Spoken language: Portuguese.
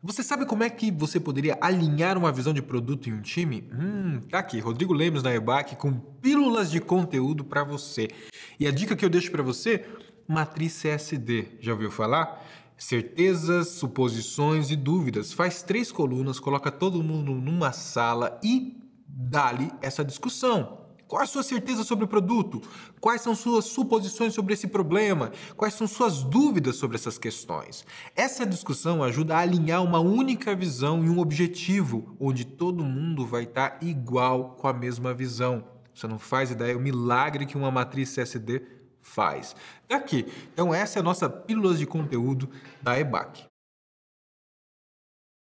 Você sabe como é que você poderia alinhar uma visão de produto em um time? Hum, tá aqui, Rodrigo Lemos na EBAC com pílulas de conteúdo para você. E a dica que eu deixo para você, matriz CSD. Já ouviu falar? Certezas, suposições e dúvidas. Faz três colunas, coloca todo mundo numa sala e dá-lhe essa discussão. Qual a sua certeza sobre o produto? Quais são suas suposições sobre esse problema? Quais são suas dúvidas sobre essas questões? Essa discussão ajuda a alinhar uma única visão e um objetivo, onde todo mundo vai estar tá igual com a mesma visão. Você não faz ideia do milagre que uma matriz CSD faz. Tá aqui. Então essa é a nossa pílula de conteúdo da EBAC.